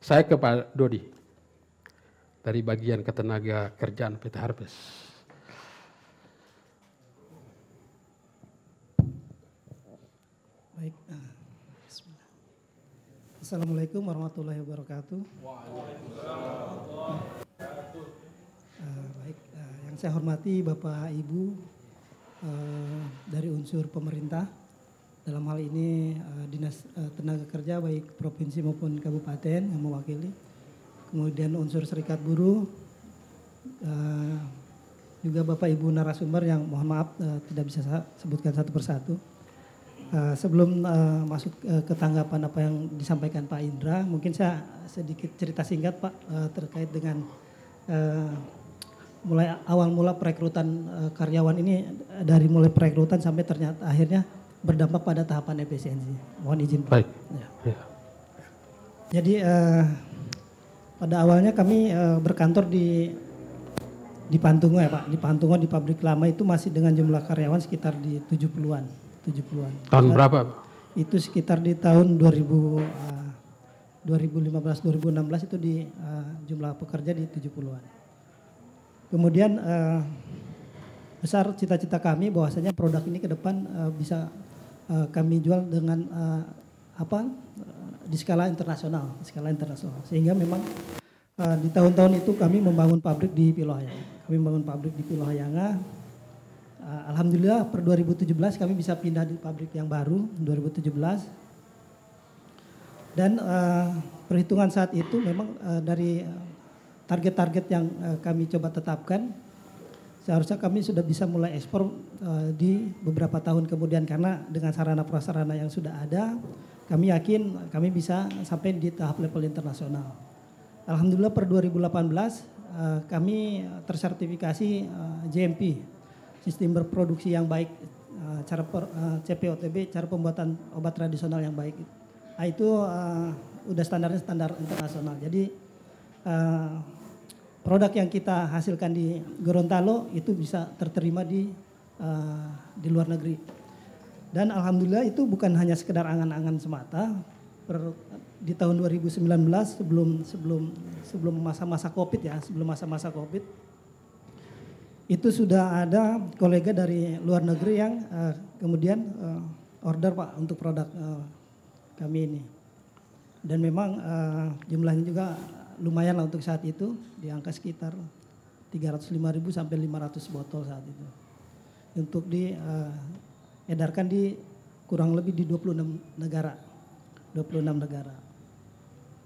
Saya ke Pak Dodi dari bagian ketenaga kerjaan PT Harvest. Baik. Eh, Assalamualaikum warahmatullahi wabarakatuh. Waalaikumsalam eh, eh, baik, yang saya hormati Bapak Ibu dari unsur pemerintah, dalam hal ini uh, dinas uh, tenaga kerja baik provinsi maupun kabupaten yang mewakili kemudian unsur serikat buruh uh, juga bapak ibu narasumber yang mohon maaf uh, tidak bisa saya sebutkan satu persatu uh, sebelum uh, masuk uh, ke tanggapan apa yang disampaikan pak Indra mungkin saya sedikit cerita singkat pak uh, terkait dengan uh, mulai awal mula perekrutan uh, karyawan ini dari mulai perekrutan sampai ternyata akhirnya berdampak pada tahapan efisiensi. Mohon izin Baik. Ya. Ya. Jadi uh, pada awalnya kami uh, berkantor di di Pantungo ya Pak. Di Pantungo di pabrik lama itu masih dengan jumlah karyawan sekitar di 70-an. 70-an. Tahun Dan berapa Itu sekitar di tahun 2000 uh, 2015 2016 itu di uh, jumlah pekerja di 70-an. Kemudian uh, besar cita-cita kami bahwasanya produk ini ke depan uh, bisa Eh, kami jual dengan uh, apa di skala internasional, skala internasional. Sehingga memang uh, di tahun-tahun itu kami membangun pabrik di Pilohayangan. Kami membangun pabrik di Pilohayanga Uh, Alhamdulillah per 2017 kami bisa pindah di pabrik yang baru 2017. Dan uh, perhitungan saat itu memang uh, dari target-target yang uh, kami coba tetapkan seharusnya kami sudah bisa mulai ekspor uh, di beberapa tahun kemudian karena dengan sarana prasarana yang sudah ada kami yakin kami bisa sampai di tahap level internasional. Alhamdulillah per 2018 uh, eh, kami tersertifikasi uh, eh, JMP sistem berproduksi yang baik uh, cara per, uh, CPOTB cara pembuatan obat tradisional yang baik. Nah, itu uh, udah standarnya standar internasional. Jadi uh, produk yang kita hasilkan di Gorontalo itu bisa terterima di uh, di luar negeri. Dan alhamdulillah itu bukan hanya sekedar angan-angan semata. Per, di tahun 2019 sebelum sebelum sebelum masa-masa Covid ya, sebelum masa-masa Covid itu sudah ada kolega dari luar negeri yang uh, kemudian uh, order Pak untuk produk uh, kami ini. Dan memang uh, jumlahnya juga lumayan lah untuk saat itu di angka sekitar 305.000 sampai 500 botol saat itu. Untuk di uh, di kurang lebih di 26 negara. 26 negara.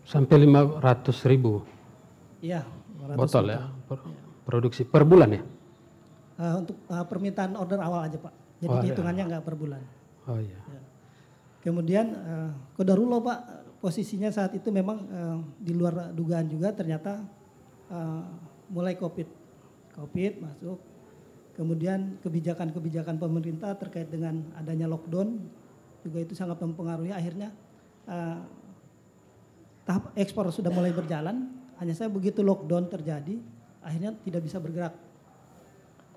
Sampai 500 ribu? Iya. Botol ya? Per, ya. Produksi per bulan ya? Uh, untuk uh, permintaan order awal aja Pak. Jadi oh, iya. hitungannya iya. nggak per bulan. Oh iya. Ya. Kemudian uh, Kodarulo Pak posisinya saat itu memang uh, di luar dugaan juga ternyata uh, mulai COVID. COVID masuk, kemudian kebijakan-kebijakan pemerintah terkait dengan adanya lockdown juga itu sangat mempengaruhi akhirnya uh, tahap ekspor sudah mulai berjalan, hanya saya begitu lockdown terjadi akhirnya tidak bisa bergerak.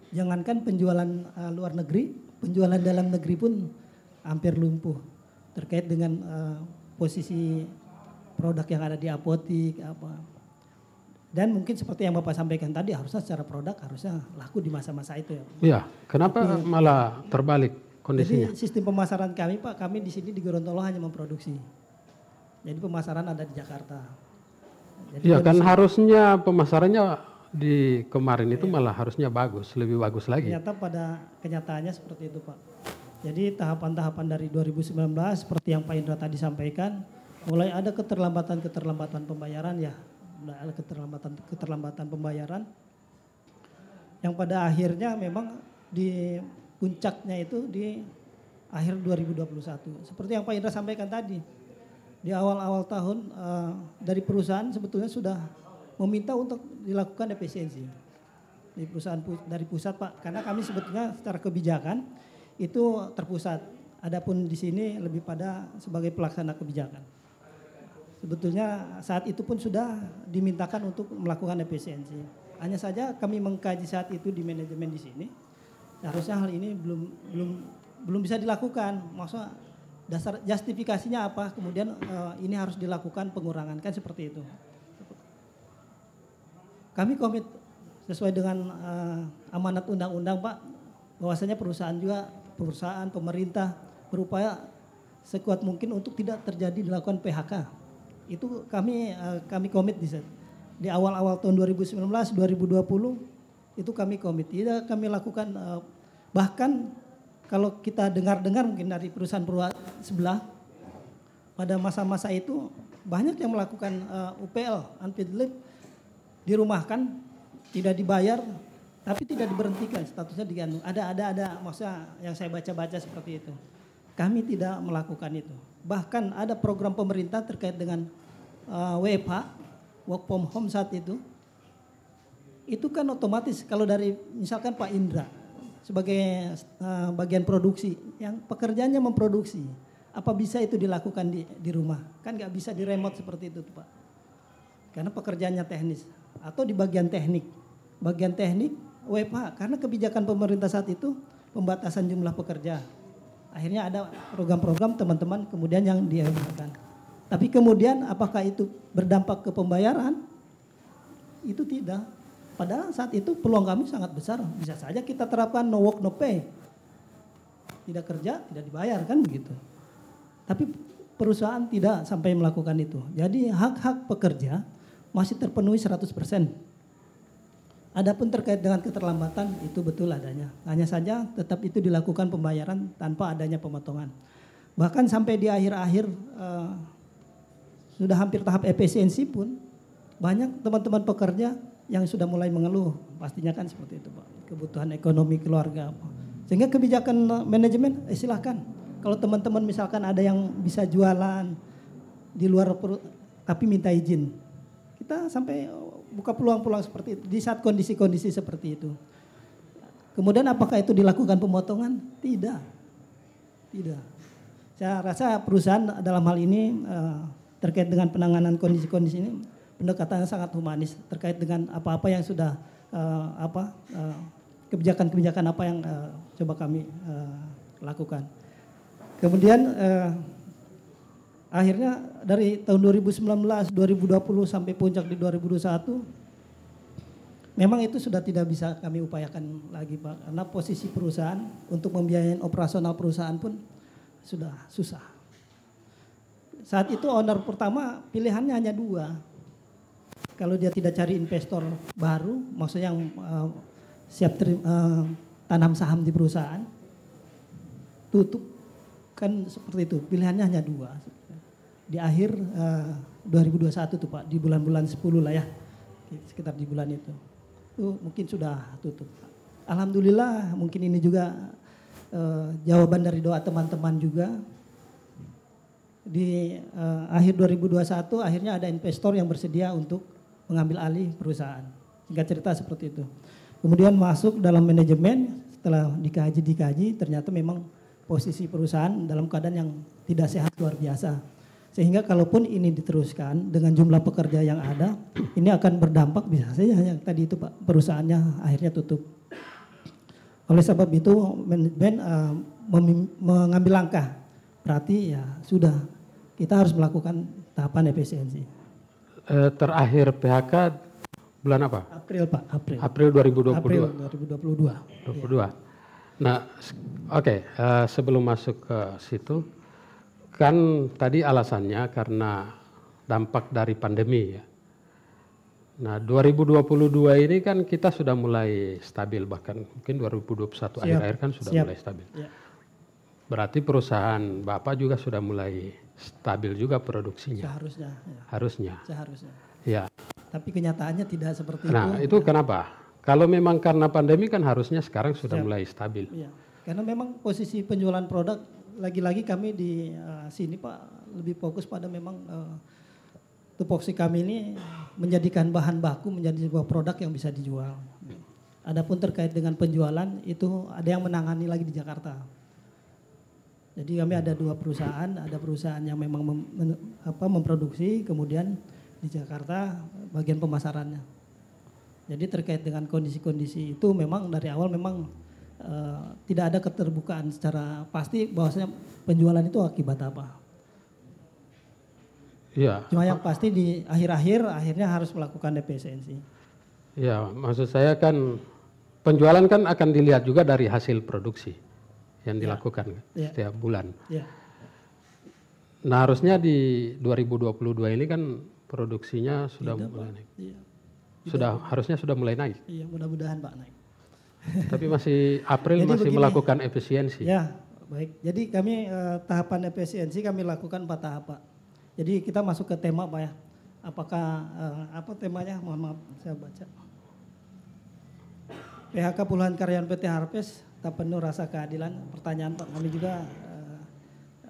Jangankan penjualan uh, luar negeri, penjualan dalam negeri pun hampir lumpuh terkait dengan uh, posisi produk yang ada di apotik apa dan mungkin seperti yang bapak sampaikan tadi harusnya secara produk harusnya laku di masa-masa itu ya. Iya, kenapa Tapi, malah terbalik kondisinya? Jadi sistem pemasaran kami pak, kami di sini di Gorontalo hanya memproduksi. Jadi pemasaran ada di Jakarta. Jadi ya kan harusnya pemasarannya di kemarin itu ya. malah harusnya bagus, lebih bagus lagi. Ternyata pada kenyataannya seperti itu pak. Jadi tahapan-tahapan dari 2019 seperti yang Pak Indra tadi sampaikan, mulai ada keterlambatan-keterlambatan pembayaran ya, mulai ada keterlambatan-keterlambatan pembayaran yang pada akhirnya memang di puncaknya itu di akhir 2021. Seperti yang Pak Indra sampaikan tadi, di awal-awal tahun eh, dari perusahaan sebetulnya sudah meminta untuk dilakukan efisiensi di perusahaan dari pusat Pak, karena kami sebetulnya secara kebijakan itu terpusat. Adapun di sini lebih pada sebagai pelaksana kebijakan. Sebetulnya saat itu pun sudah dimintakan untuk melakukan efisiensi. Hanya saja kami mengkaji saat itu di manajemen di sini. Harusnya hal ini belum belum belum bisa dilakukan. Maksudnya dasar justifikasinya apa? Kemudian eh, ini harus dilakukan pengurangan kan seperti itu. Kami komit sesuai dengan eh, amanat undang-undang, Pak, bahwasanya perusahaan juga perusahaan, pemerintah berupaya sekuat mungkin untuk tidak terjadi dilakukan PHK. Itu kami eh, kami komit di di awal-awal tahun 2019, 2020 itu kami komit. Ya, kami lakukan eh, bahkan kalau kita dengar-dengar mungkin dari perusahaan-perusahaan sebelah pada masa-masa itu banyak yang melakukan eh, UPL, unpaid leave dirumahkan, tidak dibayar, tapi tidak diberhentikan statusnya digantung. Ada ada ada maksudnya yang saya baca-baca seperti itu. Kami tidak melakukan itu. Bahkan ada program pemerintah terkait dengan uh, eh, WFH, work from home saat itu. Itu kan otomatis kalau dari misalkan Pak Indra sebagai uh, bagian produksi yang pekerjaannya memproduksi. Apa bisa itu dilakukan di, di rumah? Kan nggak bisa di remote seperti itu Pak. Karena pekerjaannya teknis atau di bagian teknik. Bagian teknik WFH karena kebijakan pemerintah saat itu pembatasan jumlah pekerja. Akhirnya ada program-program teman-teman kemudian yang diadakan. Tapi kemudian apakah itu berdampak ke pembayaran? Itu tidak. Padahal saat itu peluang kami sangat besar. Bisa saja kita terapkan no work no pay. Tidak kerja, tidak dibayar kan begitu. Tapi perusahaan tidak sampai melakukan itu. Jadi hak-hak pekerja masih terpenuhi 100 persen Adapun terkait dengan keterlambatan itu betul adanya. Hanya saja tetap itu dilakukan pembayaran tanpa adanya pemotongan. Bahkan sampai di akhir-akhir uh, sudah hampir tahap efisiensi pun banyak teman-teman pekerja yang sudah mulai mengeluh. Pastinya kan seperti itu, Pak. Kebutuhan ekonomi keluarga, Sehingga kebijakan eh, manajemen eh, silahkan. Kalau teman-teman misalkan ada yang bisa jualan di luar perut, tapi minta izin. Kita sampai buka peluang-peluang seperti itu di saat kondisi-kondisi seperti itu. Kemudian apakah itu dilakukan pemotongan? Tidak. Tidak. Saya rasa perusahaan dalam hal ini eh, terkait dengan penanganan kondisi-kondisi ini pendekatannya sangat humanis terkait dengan apa-apa yang sudah eh, apa eh, kebijakan-kebijakan apa yang coba kami lakukan. Kemudian Akhirnya dari tahun 2019, 2020 sampai puncak di 2021 memang itu sudah tidak bisa kami upayakan lagi Pak karena posisi perusahaan untuk membiayai operasional perusahaan pun sudah susah. Saat itu owner pertama pilihannya hanya dua. Kalau dia tidak cari investor baru, maksudnya yang uh, siap terima, uh, eh, tanam saham di perusahaan, tutup kan seperti itu pilihannya hanya dua di akhir eh, uh, 2021 tuh Pak, di bulan-bulan 10 lah ya, sekitar di bulan itu. Itu mungkin sudah tutup. Alhamdulillah mungkin ini juga uh, jawaban dari doa teman-teman juga. Di uh, akhir 2021 akhirnya ada investor yang bersedia untuk mengambil alih perusahaan. Singkat cerita seperti itu. Kemudian masuk dalam manajemen setelah dikaji-dikaji ternyata memang posisi perusahaan dalam keadaan yang tidak sehat luar biasa. Sehingga kalaupun ini diteruskan dengan jumlah pekerja yang ada, ini akan berdampak bisa saja yang tadi itu Pak, perusahaannya akhirnya tutup. Oleh sebab itu manajemen uh, eh, mengambil langkah. Berarti ya sudah kita harus melakukan tahapan efisiensi. Eh, terakhir PHK bulan apa? April Pak, April. April 2022. April 2022. 22. Ya. Nah, oke, okay, uh, eh, sebelum masuk ke situ Kan tadi alasannya karena dampak dari pandemi ya. Nah, 2022 ini kan kita sudah mulai stabil bahkan mungkin 2021 akhir-akhir kan sudah Siap. mulai stabil. Ya. Berarti perusahaan Bapak juga sudah mulai stabil juga produksinya. Seharusnya. Ya. Harusnya. Seharusnya. Ya. Tapi kenyataannya tidak seperti nah, itu. Nah, itu kenapa? Kalau memang karena pandemi kan harusnya sekarang sudah Siap. mulai stabil. Ya. Karena memang posisi penjualan produk lagi-lagi kami di uh, sini Pak lebih fokus pada memang uh, tupoksi kami ini menjadikan bahan baku menjadi sebuah produk yang bisa dijual. Adapun terkait dengan penjualan itu ada yang menangani lagi di Jakarta. Jadi kami ada dua perusahaan, ada perusahaan yang memang mem, men, apa, memproduksi, kemudian di Jakarta bagian pemasarannya. Jadi terkait dengan kondisi-kondisi itu memang dari awal memang Eh, tidak ada keterbukaan secara pasti bahwasanya penjualan itu akibat apa. Iya. Cuma yang pasti di akhir-akhir akhirnya harus melakukan DPSNC. Ya, maksud saya kan penjualan kan akan dilihat juga dari hasil produksi yang iya. dilakukan ya. setiap ya. bulan. Ya. Nah, harusnya di 2022 ini kan produksinya sudah Tidak, mulai naik. Iya. Sudah harusnya sudah mulai naik. Iya, mudah-mudahan Pak naik. Tapi masih April masih begini, melakukan efisiensi. Ya, baik. Jadi kami eh, tahapan efisiensi kami lakukan empat tahap, Pak. Jadi kita masuk ke tema, Pak ya. Apakah eh, apa temanya? Mohon maaf, saya baca. PHK puluhan karyawan PT Harpes tak penuh rasa keadilan. Pertanyaan Pak kami juga eh,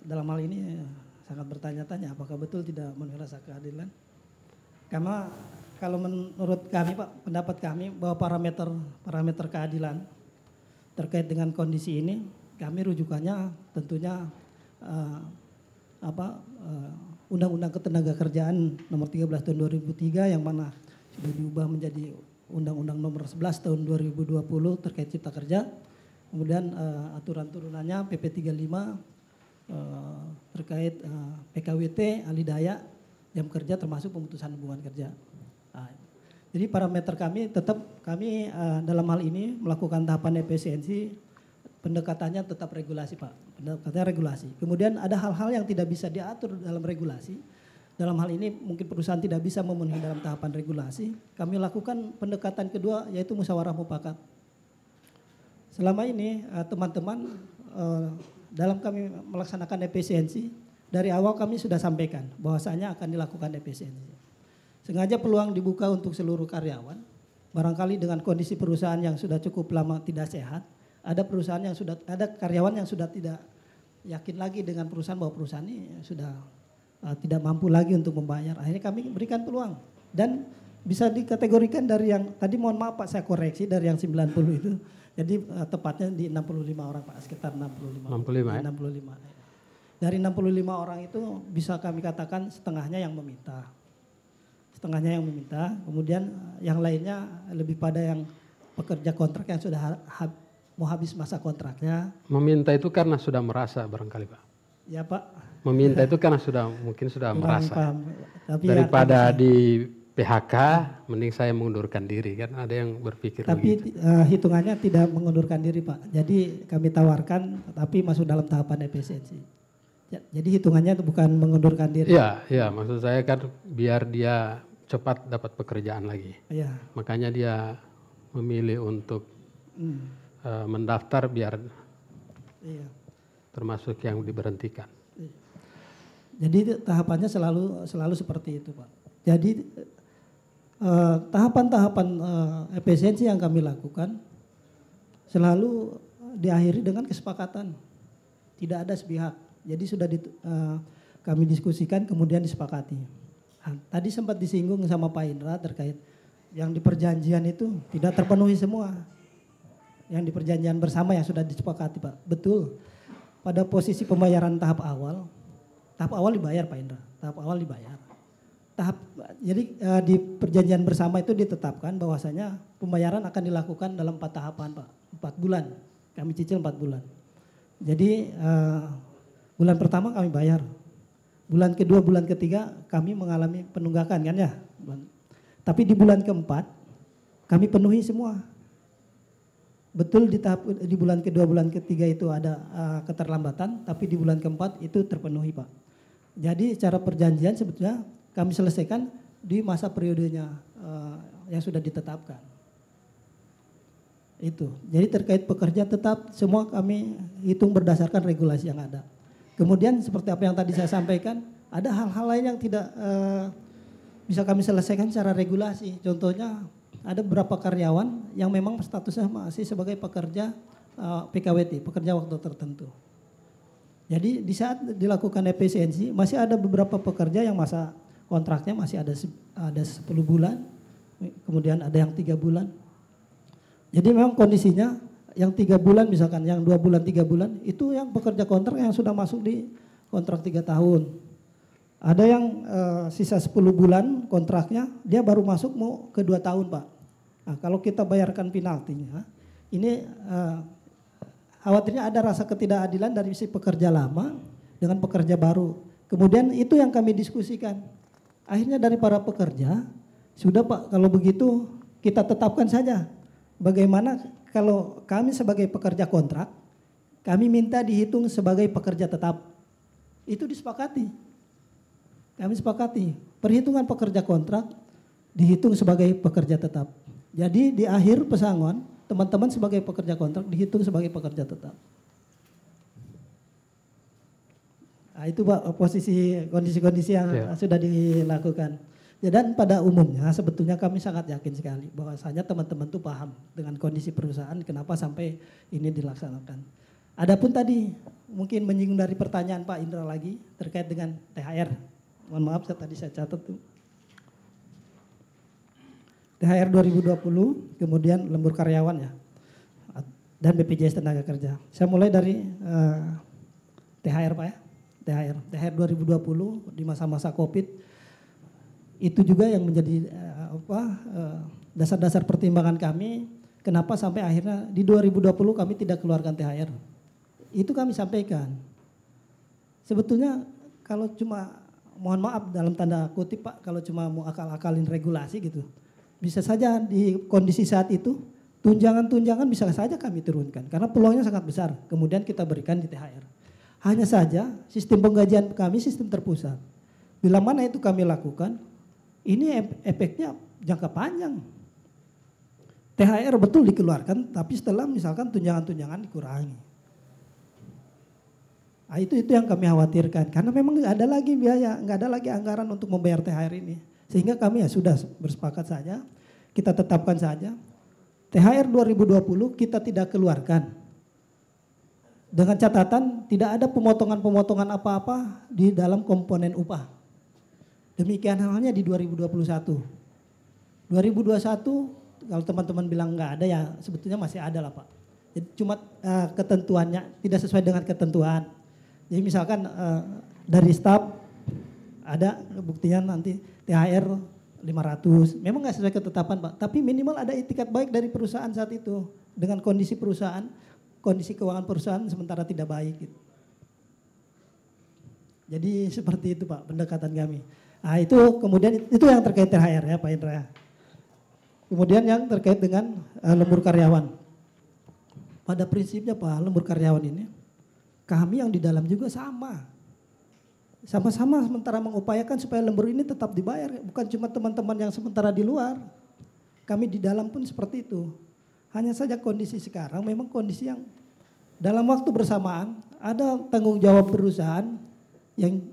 dalam hal ini eh, sangat bertanya-tanya apakah betul tidak menurut rasa keadilan. Karena kalau menurut kami Pak, pendapat kami bahwa parameter parameter keadilan terkait dengan kondisi ini, kami rujukannya tentunya uh, apa uh, Undang-Undang Ketenagakerjaan Nomor 13 Tahun 2003 yang mana sudah diubah menjadi Undang-Undang Nomor 11 Tahun 2020 terkait cipta kerja. Kemudian uh, aturan turunannya PP 35 uh, terkait uh, PKWT, alidaya, jam kerja termasuk pemutusan hubungan kerja. Ah, iya. Jadi parameter kami tetap kami eh, dalam hal ini melakukan tahapan efisiensi pendekatannya tetap regulasi Pak. Pendekatannya regulasi. Kemudian ada hal-hal yang tidak bisa diatur dalam regulasi. Dalam hal ini mungkin perusahaan tidak bisa memenuhi dalam tahapan regulasi. Kami lakukan pendekatan kedua yaitu musyawarah mufakat. Selama ini eh, teman-teman eh, dalam kami melaksanakan efisiensi dari awal kami sudah sampaikan bahwasanya akan dilakukan efisiensi. Sengaja peluang dibuka untuk seluruh karyawan. Barangkali dengan kondisi perusahaan yang sudah cukup lama tidak sehat, ada perusahaan yang sudah ada karyawan yang sudah tidak yakin lagi dengan perusahaan bahwa perusahaan ini sudah uh, tidak mampu lagi untuk membayar. Akhirnya kami berikan peluang dan bisa dikategorikan dari yang tadi mohon maaf Pak saya koreksi dari yang 90 itu. Jadi uh, tepatnya di 65 orang Pak, sekitar 65. 65. Ya? 65. Dari 65 orang itu bisa kami katakan setengahnya yang meminta setengahnya yang meminta, kemudian eh, yang lainnya lebih pada yang pekerja kontrak yang sudah ha mau habis masa kontraknya. Meminta itu karena sudah merasa barangkali Pak. Ya Pak. Meminta itu karena sudah mungkin sudah Kurang merasa. Paham. Tapi ya, Daripada ya, di PHK, mending saya mengundurkan diri kan ada yang berpikir tapi begitu. Uh, hitungannya tidak mengundurkan diri Pak. Jadi kami tawarkan tapi masuk dalam tahapan efisiensi. Ya, jadi hitungannya itu bukan mengundurkan diri. Iya, iya, maksud saya kan biar dia cepat dapat pekerjaan lagi. Iya. Makanya dia memilih untuk hmm. uh, mendaftar biar iya. termasuk yang diberhentikan. Iya. Jadi tahapannya selalu selalu seperti itu, Pak. Jadi tahapan eh, tahapan-tahapan uh, efisiensi yang kami lakukan selalu diakhiri dengan kesepakatan. Tidak ada sepihak jadi sudah di, uh, eh, kami diskusikan kemudian disepakati. Nah, tadi sempat disinggung sama Pak Indra terkait yang di perjanjian itu tidak terpenuhi semua. Yang di perjanjian bersama yang sudah disepakati Pak. Betul. Pada posisi pembayaran tahap awal, tahap awal dibayar Pak Indra, tahap awal dibayar. Tahap jadi uh, di perjanjian bersama itu ditetapkan bahwasanya pembayaran akan dilakukan dalam empat tahapan Pak, empat bulan. Kami cicil empat bulan. Jadi uh, Bulan pertama kami bayar. Bulan kedua, bulan ketiga kami mengalami penunggakan kan ya. Tapi di bulan keempat kami penuhi semua. Betul di tahap di bulan kedua, bulan ketiga itu ada uh, keterlambatan, tapi di bulan keempat itu terpenuhi pak. Jadi cara perjanjian sebetulnya kami selesaikan di masa periodenya uh, yang sudah ditetapkan. Itu. Jadi terkait pekerja tetap semua kami hitung berdasarkan regulasi yang ada. Kemudian seperti apa yang tadi saya sampaikan, ada hal-hal lain yang tidak uh, bisa kami selesaikan secara regulasi. Contohnya ada beberapa karyawan yang memang statusnya masih sebagai pekerja uh, eh, PKWT, pekerja waktu tertentu. Jadi di saat dilakukan efisiensi masih ada beberapa pekerja yang masa kontraknya masih ada ada 10 bulan, kemudian ada yang tiga bulan. Jadi memang kondisinya yang tiga bulan misalkan, yang dua bulan, tiga bulan, itu yang pekerja kontrak yang sudah masuk di kontrak tiga tahun. Ada yang e, sisa 10 bulan kontraknya, dia baru masuk mau ke dua tahun Pak. Nah, kalau kita bayarkan penaltinya, ini e, khawatirnya ada rasa ketidakadilan dari si pekerja lama dengan pekerja baru. Kemudian itu yang kami diskusikan. Akhirnya dari para pekerja, sudah Pak kalau begitu kita tetapkan saja bagaimana kalau kami sebagai pekerja kontrak, kami minta dihitung sebagai pekerja tetap. Itu disepakati. Kami sepakati, perhitungan pekerja kontrak dihitung sebagai pekerja tetap. Jadi di akhir pesangon, teman-teman sebagai pekerja kontrak dihitung sebagai pekerja tetap. Nah, itu Pak posisi kondisi-kondisi yang ya. sudah dilakukan. Ya, dan pada umumnya sebetulnya kami sangat yakin sekali bahwasanya teman-teman itu paham dengan kondisi perusahaan kenapa sampai ini dilaksanakan. Adapun tadi mungkin menyinggung dari pertanyaan Pak Indra lagi terkait dengan THR. Mohon maaf saya tadi saya catat tuh. THR 2020, kemudian lembur karyawan ya. Dan BPJS tenaga kerja. Saya mulai dari uh, eh, THR Pak ya. THR. THR 2020 di masa-masa Covid itu juga yang menjadi eh, apa eh, dasar-dasar pertimbangan kami kenapa sampai akhirnya di 2020 kami tidak keluarkan THR. Itu kami sampaikan. Sebetulnya kalau cuma mohon maaf dalam tanda kutip Pak kalau cuma mau akal-akalin regulasi gitu. Bisa saja di kondisi saat itu tunjangan-tunjangan bisa saja kami turunkan karena peluangnya sangat besar. Kemudian kita berikan di THR. Hanya saja sistem penggajian kami sistem terpusat. Bila mana itu kami lakukan, ini efeknya jangka panjang. THR betul dikeluarkan, tapi setelah misalkan tunjangan-tunjangan dikurangi. Nah, itu itu yang kami khawatirkan karena memang nggak ada lagi biaya, nggak ada lagi anggaran untuk membayar THR ini. Sehingga kami ya sudah bersepakat saja, kita tetapkan saja THR 2020 kita tidak keluarkan. Dengan catatan tidak ada pemotongan-pemotongan apa-apa di dalam komponen upah. Demikian halnya di 2021. 2021 kalau teman-teman bilang nggak ada ya sebetulnya masih ada lah Pak. cuma uh, ketentuannya tidak sesuai dengan ketentuan. Jadi misalkan uh, dari staf ada buktinya nanti THR 500. Memang nggak sesuai ketetapan Pak, tapi minimal ada etikat baik dari perusahaan saat itu dengan kondisi perusahaan, kondisi keuangan perusahaan sementara tidak baik gitu. Jadi seperti itu Pak pendekatan kami. Nah itu kemudian itu yang terkait THR ya Pak Indra. Kemudian yang terkait dengan uh, lembur karyawan. Pada prinsipnya Pak lembur karyawan ini kami yang di dalam juga sama. Sama-sama sementara mengupayakan supaya lembur ini tetap dibayar. Bukan cuma teman-teman yang sementara di luar. Kami di dalam pun seperti itu. Hanya saja kondisi sekarang memang kondisi yang dalam waktu bersamaan ada tanggung jawab perusahaan yang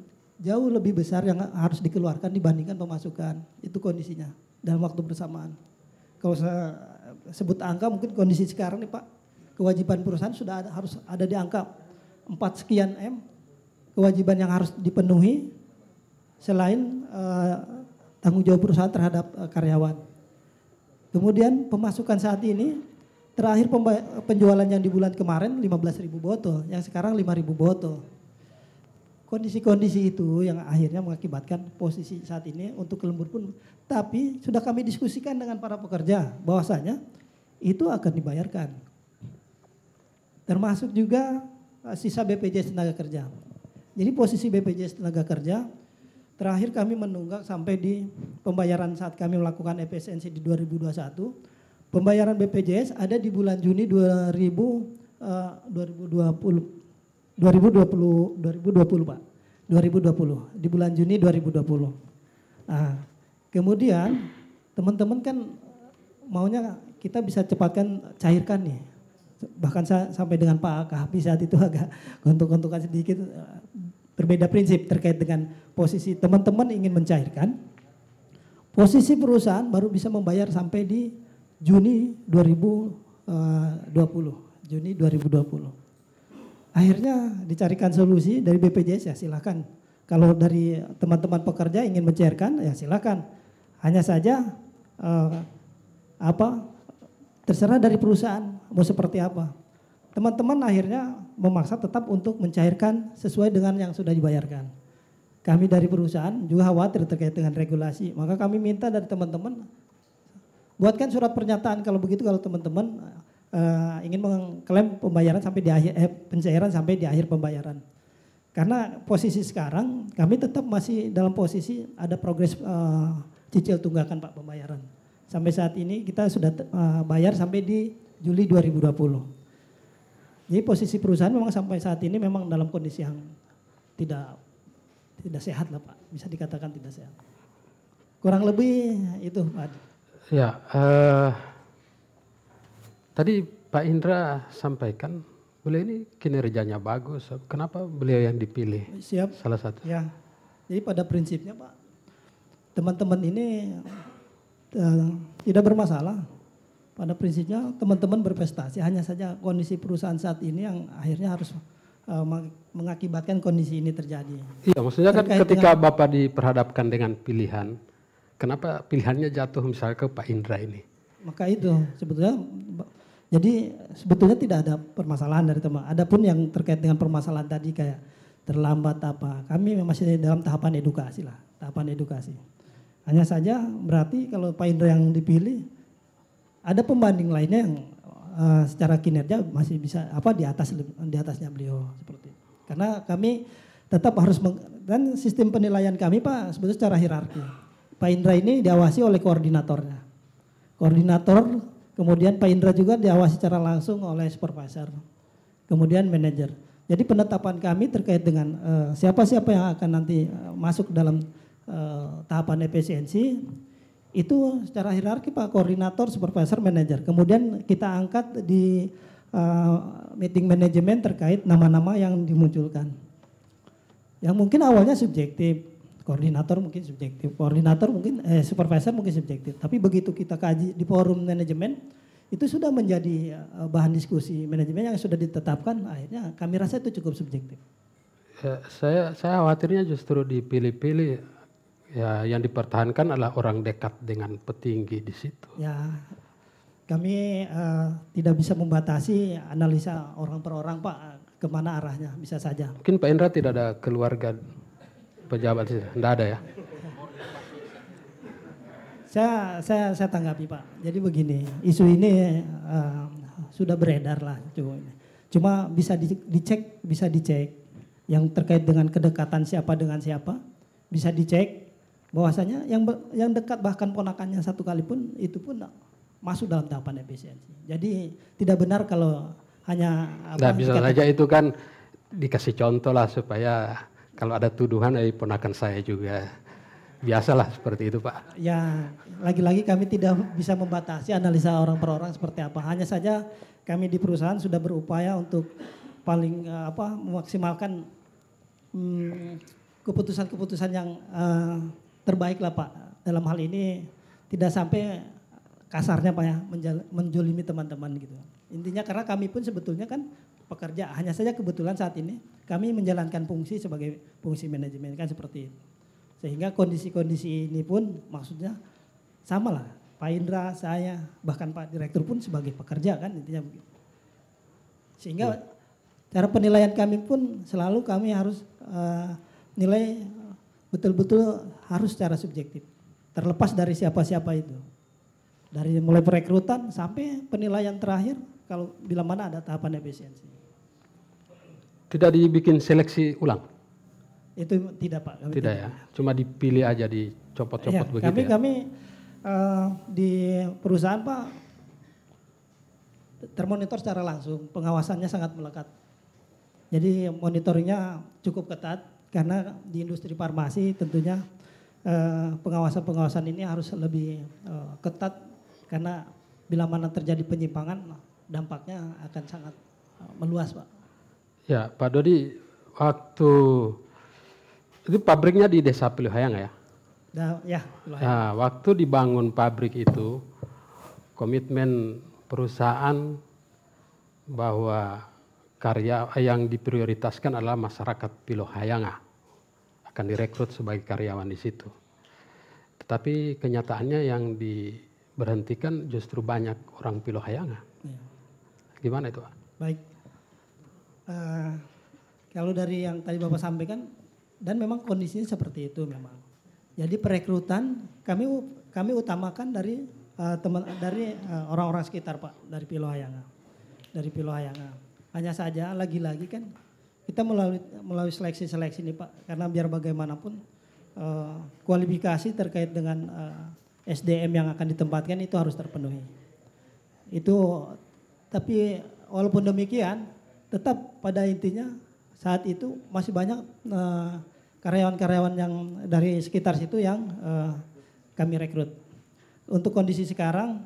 jauh lebih besar yang harus dikeluarkan dibandingkan pemasukan. Itu kondisinya dalam waktu bersamaan. Kalau saya sebut angka mungkin kondisi sekarang nih Pak, kewajiban perusahaan sudah ada, harus ada di angka 4 sekian M. Kewajiban yang harus dipenuhi selain uh, tanggung jawab perusahaan terhadap uh, karyawan. Kemudian pemasukan saat ini terakhir penjualan yang di bulan kemarin 15.000 botol, yang sekarang 5.000 botol kondisi-kondisi itu yang akhirnya mengakibatkan posisi saat ini untuk lembur pun. Tapi sudah kami diskusikan dengan para pekerja bahwasanya itu akan dibayarkan. Termasuk juga eh, sisa BPJS tenaga kerja. Jadi posisi BPJS tenaga kerja terakhir kami menunggak sampai di pembayaran saat kami melakukan efisiensi di 2021. Pembayaran BPJS ada di bulan Juni 2000 uh, 2020 2020 2020 Pak. 2020 di bulan Juni 2020. Nah, kemudian teman-teman kan maunya kita bisa cepatkan cairkan nih. Bahkan saya sampai dengan Pak Kahfi saat itu agak gontok-gontokan sedikit berbeda prinsip terkait dengan posisi teman-teman ingin mencairkan. Posisi perusahaan baru bisa membayar sampai di Juni 2020. Eh, Juni 2020. Akhirnya dicarikan solusi dari BPJS ya silahkan. Kalau dari teman-teman pekerja ingin mencairkan ya silahkan. Hanya saja uh, apa terserah dari perusahaan mau seperti apa. Teman-teman akhirnya memaksa tetap untuk mencairkan sesuai dengan yang sudah dibayarkan. Kami dari perusahaan juga khawatir terkait dengan regulasi, maka kami minta dari teman-teman buatkan surat pernyataan kalau begitu kalau teman-teman uh, ingin mengklaim pembayaran sampai di akhir eh, pencairan sampai di akhir pembayaran. Karena posisi sekarang kami tetap masih dalam posisi ada progres uh, cicil tunggakan Pak pembayaran. Sampai saat ini kita sudah uh, bayar sampai di Juli 2020. Jadi posisi perusahaan memang sampai saat ini memang dalam kondisi yang tidak tidak sehat lah Pak, bisa dikatakan tidak sehat. Kurang lebih itu Pak. Ya, uh, Tadi Pak Indra sampaikan beliau ini kinerjanya bagus. Kenapa beliau yang dipilih? Siap. Salah satu. Ya. Jadi pada prinsipnya Pak, teman-teman ini uh, tidak bermasalah. Pada prinsipnya teman-teman berprestasi. Hanya saja kondisi perusahaan saat ini yang akhirnya harus eh, mengakibatkan kondisi ini terjadi. Iya, maksudnya kan ketika dengan, Bapak diperhadapkan dengan pilihan, kenapa pilihannya jatuh misalnya ke Pak Indra ini? Maka itu sebetulnya jadi sebetulnya tidak ada permasalahan dari teman. Adapun yang terkait dengan permasalahan tadi kayak terlambat apa, kami masih dalam tahapan edukasi lah, tahapan edukasi. Hanya saja berarti kalau Pak Indra yang dipilih, ada pembanding lainnya yang uh, secara kinerja masih bisa apa di atas di atasnya beliau seperti. Karena kami tetap harus meng, dan sistem penilaian kami Pak sebetulnya secara hierarki. Pak Indra ini diawasi oleh koordinatornya. Koordinator Kemudian Pak Indra juga diawasi secara langsung oleh supervisor. Kemudian manajer. Jadi penetapan kami terkait dengan eh, siapa-siapa uh, yang akan nanti eh, masuk dalam uh, tahapan efisiensi itu secara hierarki Pak koordinator, supervisor, manajer. Kemudian kita angkat di uh, meeting manajemen terkait nama-nama yang dimunculkan. Yang mungkin awalnya subjektif, koordinator mungkin subjektif, koordinator mungkin eh, supervisor mungkin subjektif. Tapi begitu kita kaji di forum manajemen itu sudah menjadi eh, bahan diskusi manajemen yang sudah ditetapkan. Akhirnya kami rasa itu cukup subjektif. Ya, saya saya khawatirnya justru dipilih-pilih ya yang dipertahankan adalah orang dekat dengan petinggi di situ. Ya. Kami eh, tidak bisa membatasi analisa orang per orang, Pak, kemana arahnya bisa saja. Mungkin Pak Indra tidak ada keluarga pejabat tidak ada ya saya saya saya tanggapi pak jadi begini isu ini uh, sudah beredar lah cuma cuma bisa dicek bisa dicek yang terkait dengan kedekatan siapa dengan siapa bisa dicek bahwasanya yang yang dekat bahkan ponakannya satu kali pun itu pun masuk dalam tahapan efisiensi jadi tidak benar kalau hanya nah, bisa saja itu kan dikasih contoh lah supaya kalau ada tuduhan dari eh, ponakan saya juga. Biasalah seperti itu Pak. Ya, lagi-lagi kami tidak bisa membatasi analisa orang per orang seperti apa. Hanya saja kami di perusahaan sudah berupaya untuk paling eh, apa memaksimalkan keputusan hmm, keputusan-keputusan yang uh, terbaik lah Pak. Dalam hal ini tidak sampai kasarnya Pak ya menjulimi teman-teman gitu. Intinya karena kami pun sebetulnya kan pekerja. Hanya saja kebetulan saat ini kami menjalankan fungsi sebagai fungsi manajemen kan seperti itu. Sehingga kondisi-kondisi ini pun maksudnya sama lah. Pak Indra, saya, bahkan Pak Direktur pun sebagai pekerja kan intinya begitu. Sehingga ya. cara penilaian kami pun selalu kami harus uh, nilai betul-betul harus secara subjektif. Terlepas dari siapa-siapa itu. Dari mulai perekrutan sampai penilaian terakhir kalau bila mana ada tahapan efisiensi. Tidak dibikin seleksi ulang? Itu tidak Pak. Kami tidak, tidak ya, cuma dipilih aja dicopot-copot ya, begitu kami, ya? Kami uh, di perusahaan Pak termonitor secara langsung, pengawasannya sangat melekat. Jadi monitornya cukup ketat karena di industri farmasi tentunya eh, pengawasan-pengawasan ini harus lebih eh, ketat karena bila mana terjadi penyimpangan dampaknya akan sangat uh, meluas Pak. Ya Pak Dodi, waktu itu pabriknya di desa Piluhayang ya? Da, ya, Piluhayang. Nah, waktu dibangun pabrik itu, komitmen perusahaan bahwa karya yang diprioritaskan adalah masyarakat Piluhayanga akan direkrut sebagai karyawan di situ. Tetapi kenyataannya yang diberhentikan justru banyak orang Piluhayanga. Gimana itu Pak? Baik. Uh, kalau dari yang tadi Bapak sampaikan, dan memang kondisinya seperti itu memang. Jadi perekrutan kami kami utamakan dari uh, teman dari uh, orang-orang sekitar Pak, dari Hayanga Dari Hayanga Hanya saja lagi-lagi kan kita melalui melalui seleksi-seleksi ini Pak, karena biar bagaimanapun uh, kualifikasi terkait dengan uh, SDM yang akan ditempatkan itu harus terpenuhi. Itu tapi walaupun demikian, tetap pada intinya saat itu masih banyak eh, karyawan-karyawan uh, yang dari sekitar situ yang uh, kami rekrut. Untuk kondisi sekarang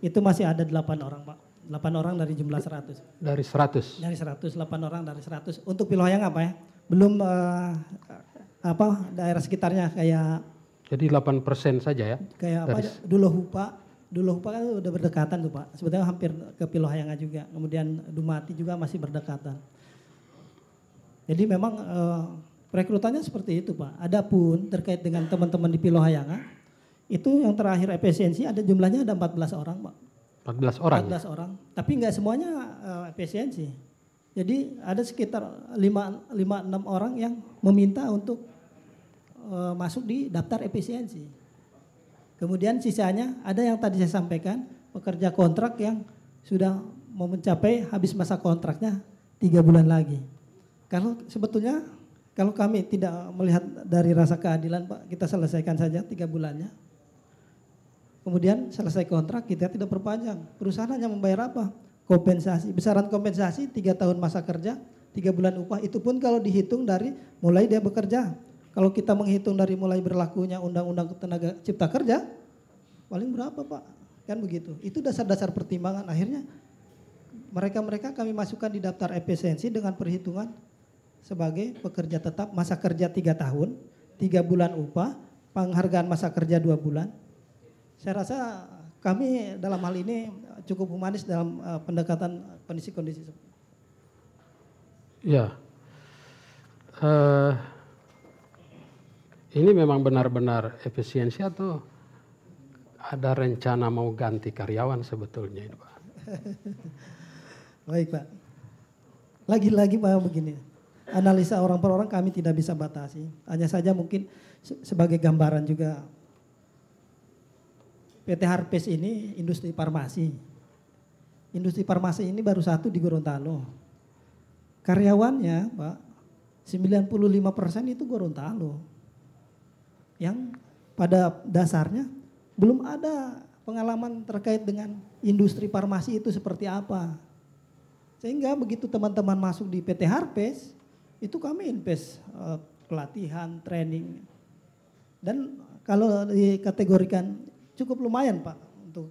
itu masih ada 8 orang, Pak. 8 orang dari jumlah 100. Dari 100. Dari 100, 8 orang dari 100. Untuk pilih Piloyang apa ya? Belum uh, apa daerah sekitarnya kayak jadi 8 persen saja ya? Kayak apa? Dari... Dulu Hupa, dulu Pak kan udah berdekatan tuh Pak. Sebetulnya hampir ke Pilohayanga juga. Kemudian Dumati juga masih berdekatan. Jadi memang uh, rekrutannya seperti itu Pak. Adapun terkait dengan teman-teman di Pilohayanga, itu yang terakhir efisiensi ada jumlahnya ada 14 orang Pak. 14 orang? 14 orang. Tapi nggak semuanya uh, efisiensi. Jadi ada sekitar 5 enam orang yang meminta untuk uh, masuk di daftar efisiensi. Kemudian sisanya ada yang tadi saya sampaikan pekerja kontrak yang sudah mau mencapai habis masa kontraknya tiga bulan lagi. Kalau sebetulnya kalau kami tidak melihat dari rasa keadilan Pak, kita selesaikan saja tiga bulannya. Kemudian selesai kontrak kita tidak perpanjang. Perusahaan hanya membayar apa? Kompensasi. Besaran kompensasi tiga tahun masa kerja, tiga bulan upah. Itu pun kalau dihitung dari mulai dia bekerja kalau kita menghitung dari mulai berlakunya Undang-Undang Tenaga Cipta Kerja, paling berapa Pak? Kan begitu. Itu dasar-dasar pertimbangan. Akhirnya mereka-mereka kami masukkan di daftar efisiensi dengan perhitungan sebagai pekerja tetap masa kerja tiga tahun, tiga bulan upah, penghargaan masa kerja dua bulan. Saya rasa kami dalam hal ini cukup humanis dalam eh, pendekatan kondisi-kondisi. Ya, uh, ini memang benar-benar efisiensi atau ada rencana mau ganti karyawan sebetulnya ini Pak? Baik Pak. Lagi-lagi Pak begini, analisa orang per orang kami tidak bisa batasi. Hanya saja mungkin sebagai gambaran juga PT Harpes ini industri farmasi. Industri farmasi ini baru satu di Gorontalo. Karyawannya Pak, 95% itu Gorontalo yang pada dasarnya belum ada pengalaman terkait dengan industri farmasi itu seperti apa. Sehingga begitu teman-teman masuk di PT Harpes, itu kami invest uh, pelatihan, training. Dan kalau dikategorikan cukup lumayan Pak untuk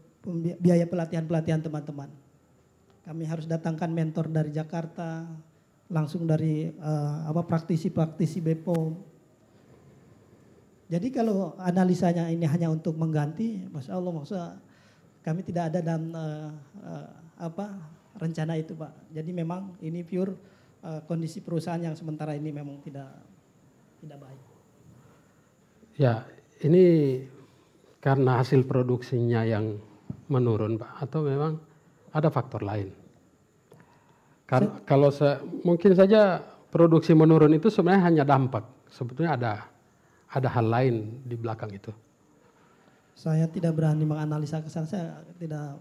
biaya pelatihan-pelatihan teman-teman. Kami harus datangkan mentor dari Jakarta, langsung dari uh, apa praktisi-praktisi BPOM, jadi kalau analisanya ini hanya untuk mengganti, masya Allah maksud kami tidak ada dalam uh, uh, apa rencana itu pak. Jadi memang ini pure uh, kondisi perusahaan yang sementara ini memang tidak tidak baik. Ya ini karena hasil produksinya yang menurun pak, atau memang ada faktor lain. kalau mungkin saja produksi menurun itu sebenarnya hanya dampak, sebetulnya ada ada hal lain di belakang itu? Saya tidak berani menganalisa kesan. saya tidak,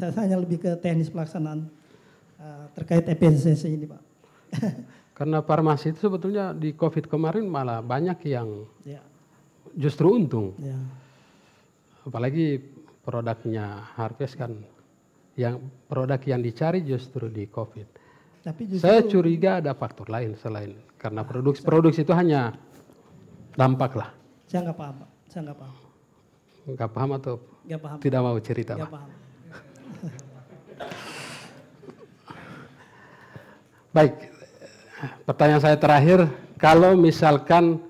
saya, hanya lebih ke teknis pelaksanaan uh, terkait EPCC ini Pak. Karena farmasi itu sebetulnya di COVID kemarin malah banyak yang ya. justru untung. Ya. Apalagi produknya Harvest kan yang produk yang dicari justru di COVID. Tapi justru, saya curiga ada faktor lain selain karena produksi-produksi ah, nah, produksi itu hanya Dampak lah. Saya nggak paham, Pak. Saya nggak paham. Nggak paham atau nggak paham. tidak mau cerita? Nggak paham. Baik, pertanyaan saya terakhir, kalau misalkan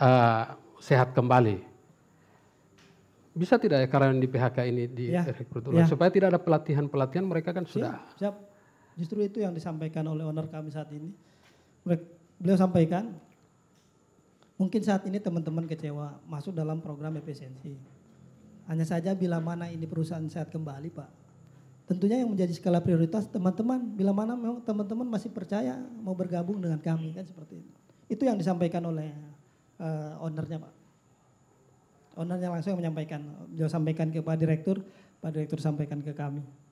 uh, sehat kembali, bisa tidak ya karyawan di PHK ini di ya, rekrut ya. supaya tidak ada pelatihan-pelatihan mereka kan sudah. Siap, siap. Justru itu yang disampaikan oleh owner kami saat ini. Beliau sampaikan Mungkin saat ini teman-teman kecewa masuk dalam program efisiensi. Hanya saja bila mana ini perusahaan sehat kembali Pak. Tentunya yang menjadi skala prioritas teman-teman. Bila mana memang teman-teman masih percaya mau bergabung dengan kami kan seperti itu. Itu yang disampaikan oleh uh, ownernya Pak. Ownernya langsung yang menyampaikan. dia sampaikan ke Pak Direktur, Pak Direktur sampaikan ke kami.